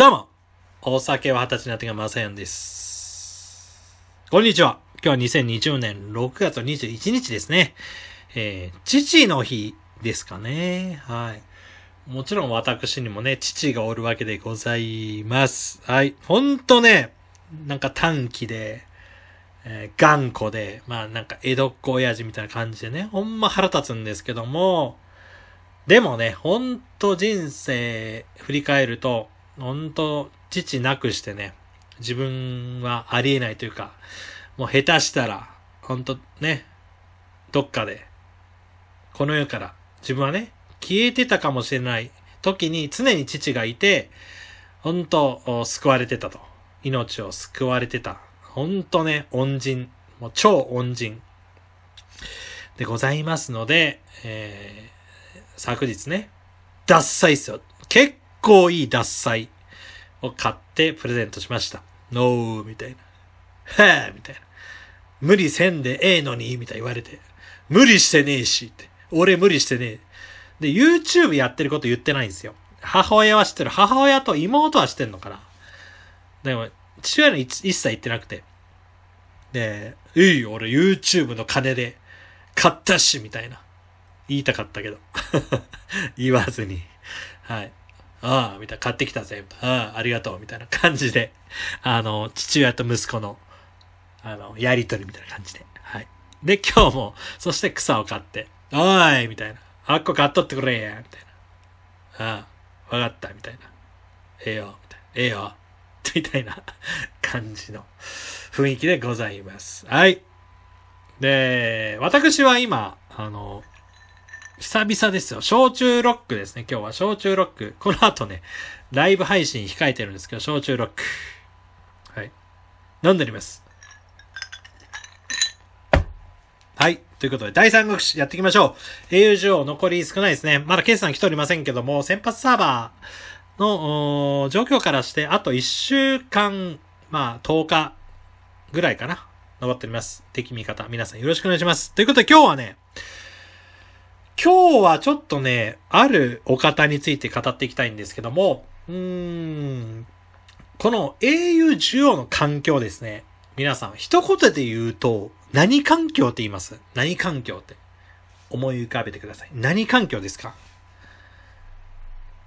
どうも、お酒は二十歳になってがまさやんです。こんにちは。今日は2020年6月21日ですね。えー、父の日ですかね。はい。もちろん私にもね、父がおるわけでございます。はい。ほんとね、なんか短期で、えー、頑固で、まあなんか江戸っ子親父みたいな感じでね、ほんま腹立つんですけども、でもね、ほんと人生振り返ると、本当父なくしてね、自分はありえないというか、もう下手したら、本当ね、どっかで、この世から自分はね、消えてたかもしれない時に常に父がいて、本当救われてたと。命を救われてた。本当ね、恩人。もう超恩人。でございますので、えー、昨日ね、ダッサいっすよ。結こいい脱菜を買ってプレゼントしました。ノーみたいな。はぁみたいな。無理せんでええのにみたいな言われて。無理してねえしって。俺無理してねえ。で、YouTube やってること言ってないんですよ。母親は知ってる。母親と妹は知ってんのかな。でも、父親の一一切言ってなくて。で、いいよ、俺 YouTube の金で買ったし、みたいな。言いたかったけど。言わずに。はい。ああ、みたいな、買ってきたぜ、ああ、ありがとう、みたいな感じで、あの、父親と息子の、あの、やりとりみたいな感じで、はい。で、今日も、そして草を買って、おーいみたいな。あっこ買っとってくれやみたいな。ああ、わかった、みたいな。ええよ、みたいな。ええよ、みたいな感じの雰囲気でございます。はい。で、私は今、あの、久々ですよ。小中ロックですね、今日は。小中ロック。この後ね、ライブ配信控えてるんですけど、小中ロック。はい。飲んでおります。はい。ということで、第三国志やっていきましょう。英雄 g o 残り少ないですね。まだケスさん来ておりませんけども、先発サーバーの状況からして、あと1週間、まあ10日ぐらいかな。残っております。敵味方、皆さんよろしくお願いします。ということで今日はね、今日はちょっとね、あるお方について語っていきたいんですけども、うーん、この au 需要の環境ですね。皆さん、一言で言うと、何環境って言います何環境って思い浮かべてください。何環境ですか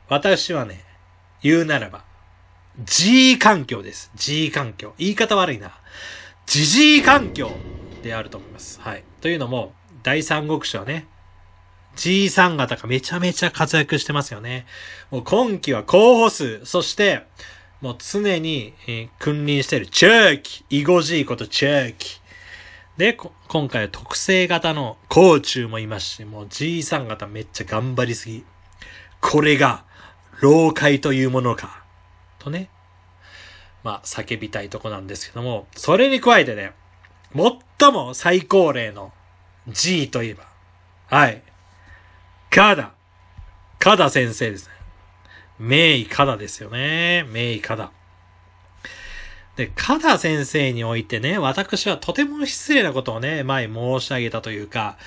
私はね、言うならば、G 環境です。G 環境。言い方悪いな。ジジー環境であると思います。はい。というのも、第三国志はね、G さん方がめちゃめちゃ活躍してますよね。もう今季は候補数、そして、もう常に、えー、君臨してるチェーキイゴジーことチェーキで、今回は特性型のコーチューもいますし、もう G さん方めっちゃ頑張りすぎ。これが、老解というものか。とね。まあ、叫びたいとこなんですけども、それに加えてね、最も最高齢の G といえば、はい。カダ。カダ先生ですね。名医カダですよね。名医カダ。で、カダ先生においてね、私はとても失礼なことをね、前申し上げたというか、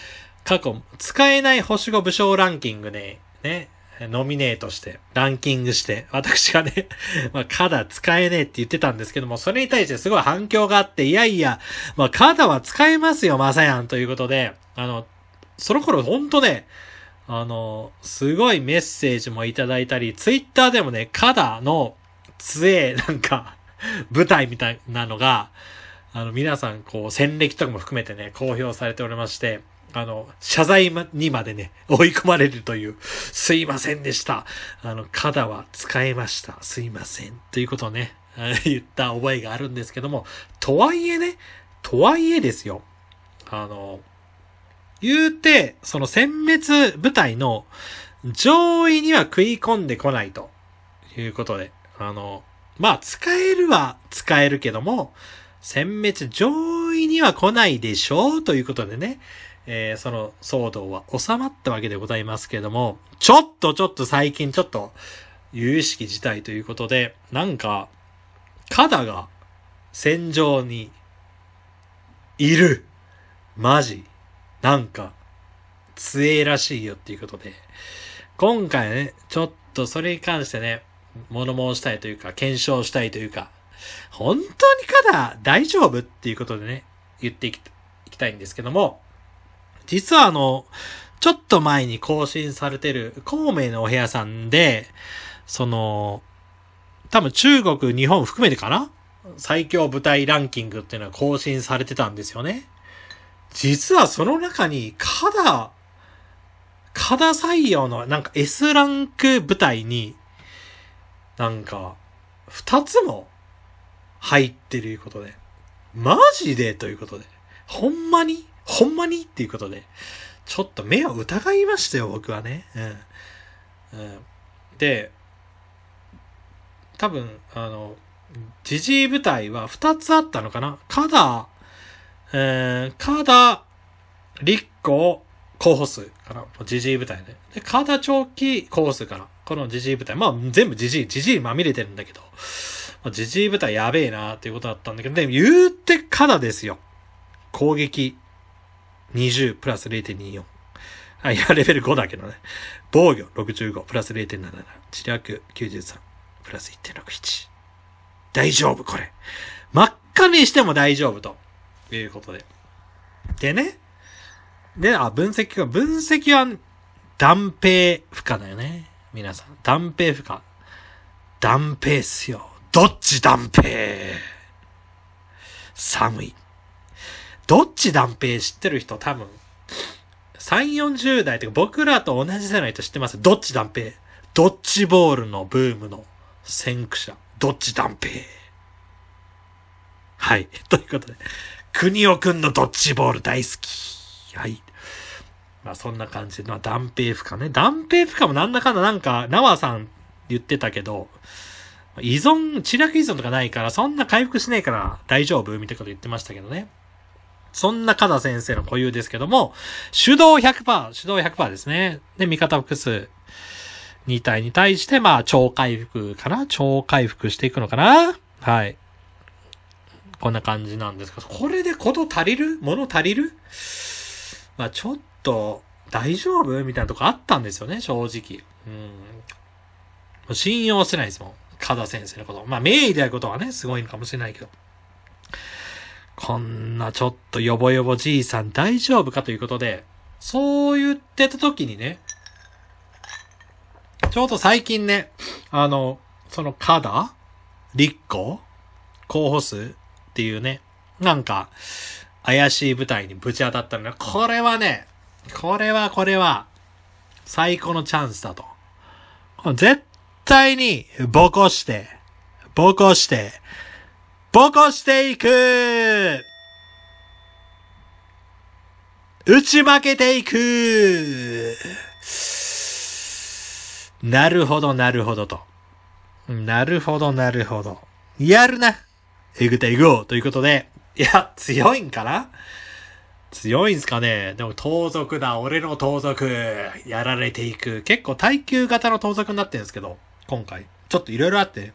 過去、使えない星5武将ランキングで、ね、ノミネートして、ランキングして、私がね、まあ、カダ使えねえって言ってたんですけども、それに対してすごい反響があって、いやいや、まあ、カダは使えますよ、まさやんということで、あの、その頃ほんとね、あの、すごいメッセージもいただいたり、ツイッターでもね、カダの杖、なんか 舞台みたいなのが、あの、皆さん、こう、戦歴とかも含めてね、公表されておりまして、あの、謝罪にまでね、追い込まれるという、すいませんでした。あの、肩は使えました。すいません。ということをね、言った覚えがあるんですけども、とはいえね、とはいえですよ。あの、言うて、その殲滅部隊の上位には食い込んでこないということで、あの、まあ、使えるは使えるけども、殲滅上位には来ないでしょうということでね、えー、その騒動は収まったわけでございますけども、ちょっとちょっと最近ちょっと、有意識事態ということで、なんか、カダが戦場にいる。マジ。なんか、強らしいよっていうことで、今回ね、ちょっとそれに関してね、物申したいというか、検証したいというか、本当にかだ大丈夫っていうことでね、言っていきたいんですけども、実はあの、ちょっと前に更新されてる孔明のお部屋さんで、その、多分中国、日本含めてかな最強舞台ランキングっていうのは更新されてたんですよね。実はその中に、カダ、カダ採用のなんか S ランク部隊に、なんか、二つも入ってるいうことで。マジでということで。ほんまにほんまにっていうことで。ちょっと目を疑いましたよ、僕はね。うん。うん、で、多分、あの、ジジイ部隊は二つあったのかなカダえー、ダ、リッコ、候補数から、ジジイ部隊で。で、カダ、長期候補数から、このジジイ部隊。まあ、全部ジジイ、ジジイまみれてるんだけど、まあ、ジジイ部隊やべえなっていうことだったんだけど、でも言うてカナですよ。攻撃20プラス0.24。あ、いや、レベル5だけどね。防御65プラス0.77。知略93プラス1.61。大丈夫、これ。真っ赤にしても大丈夫と。いうことで。でね。で、あ、分析か。分析は断平不可だよね。皆さん。断平不可。断平っすよ。どっち断平寒い。どっち断平知ってる人多分、3、40代とか僕らと同じ世代と知ってます。どっち断平ドッジボールのブームの先駆者。どっち断平はい。ということで。国尾くんのドッジボール大好き。はい。まあそんな感じで、まあ断平負荷ね。断平負荷もなんだかんだなんか、縄さん言ってたけど、依存、知略依存とかないから、そんな回復しないから大丈夫みたいなこと言ってましたけどね。そんな加田先生の固有ですけども、手動100%、手動100%ですね。で、味方複数2体に対して、まあ、超回復かな超回復していくのかなはい。こんな感じなんですけど、これでこと足りる物足りるまあちょっと、大丈夫みたいなとこあったんですよね、正直。うん。信用してないですもん。加田先生のこと。まあ、名医であることはね、すごいのかもしれないけど。こんなちょっとよぼよぼじいさん大丈夫かということで、そう言ってた時にね、ちょうど最近ね、あの、その、カダ立候候補数っていうね、なんか、怪しい舞台にぶち当たったのが、これはね、これはこれは、最高のチャンスだと。絶対に、ぼこして、ぼこして、ぼこしていく打ち負けていくなるほど、なるほどと。なるほど、なるほど。やるなえぐてえぐおということで、いや、強いんかな強いんすかねでも盗賊だ、俺の盗賊、やられていく。結構耐久型の盗賊になってるんですけど、今回。ちょっといろいろあって。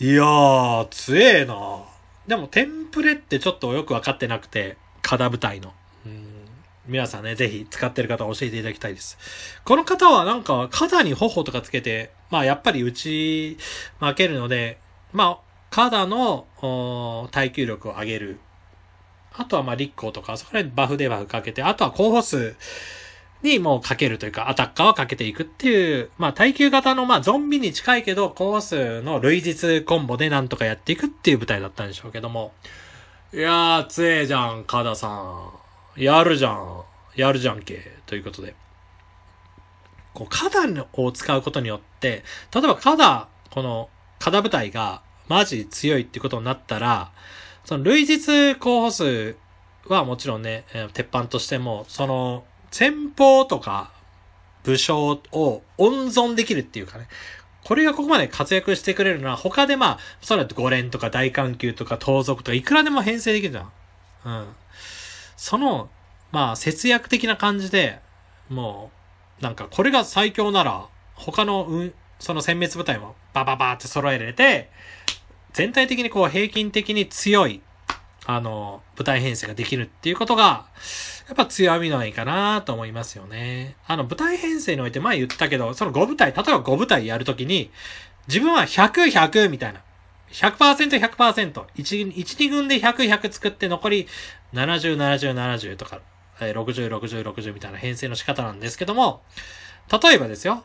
いやー、強えなでもテンプレってちょっとよくわかってなくて、カダ部隊の。皆さんね、ぜひ使ってる方教えていただきたいです。この方はなんか肩に頬とかつけて、まあやっぱりうち負けるので、まあ、ダの耐久力を上げる。あとはまあ、立候とか、そこら辺バフデバフかけて、あとは候補数にもうかけるというか、アタッカーはかけていくっていう、まあ、耐久型のまあ、ゾンビに近いけど、候補数の類似コンボでなんとかやっていくっていう舞台だったんでしょうけども。いやー、強えじゃん、カダさん。やるじゃん。やるじゃんけ。ということで。こう、カダを使うことによって、例えばカダ、この、肩だ部隊がマジ強いってことになったら、その類日候補数はもちろんね、鉄板としても、その先方とか武将を温存できるっていうかね、これがここまで活躍してくれるのは、他でまあ、それだと五連とか大官級とか盗賊とか、いくらでも編成できるじゃん。うん。その、まあ、節約的な感じで、もう、なんか、これが最強なら、他の、運、その殲滅部隊もバババーって揃えれて、全体的にこう平均的に強い、あの、部隊編成ができるっていうことが、やっぱ強みないかなと思いますよね。あの、部隊編成において前言ったけど、その5部隊、例えば5部隊やるときに、自分は100、100みたいな。100%、100%。1、1、2軍で100、100作って残り70、70、70とか、60、60、60みたいな編成の仕方なんですけども、例えばですよ、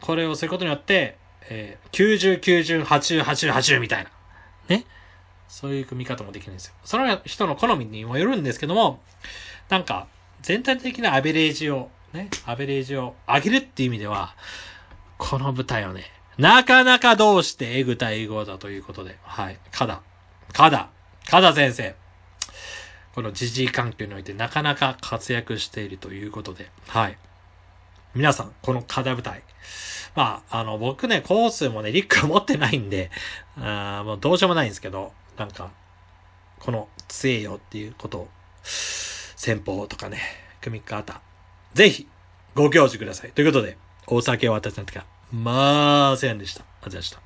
これをすることによって、えー、90、90、80、80、80みたいな。ね。そういう組み方もできるんですよ。その人の好みにもよるんですけども、なんか、全体的なアベレージを、ね、アベレージを上げるっていう意味では、この舞台をね、なかなかどうしてえぐた英語だということで、はい、かだ、かだ、かだ先生。このじい環境においてなかなか活躍しているということで、はい。皆さん、この課題舞台。まあ、あの、僕ね、コースもね、リック持ってないんで、あもうどうしようもないんですけど、なんか、この強えよっていうことを、先方とかね、組み方、ぜひ、ご教授ください。ということで、お酒を渡したんでまあ、せんでした。ありがとうございました。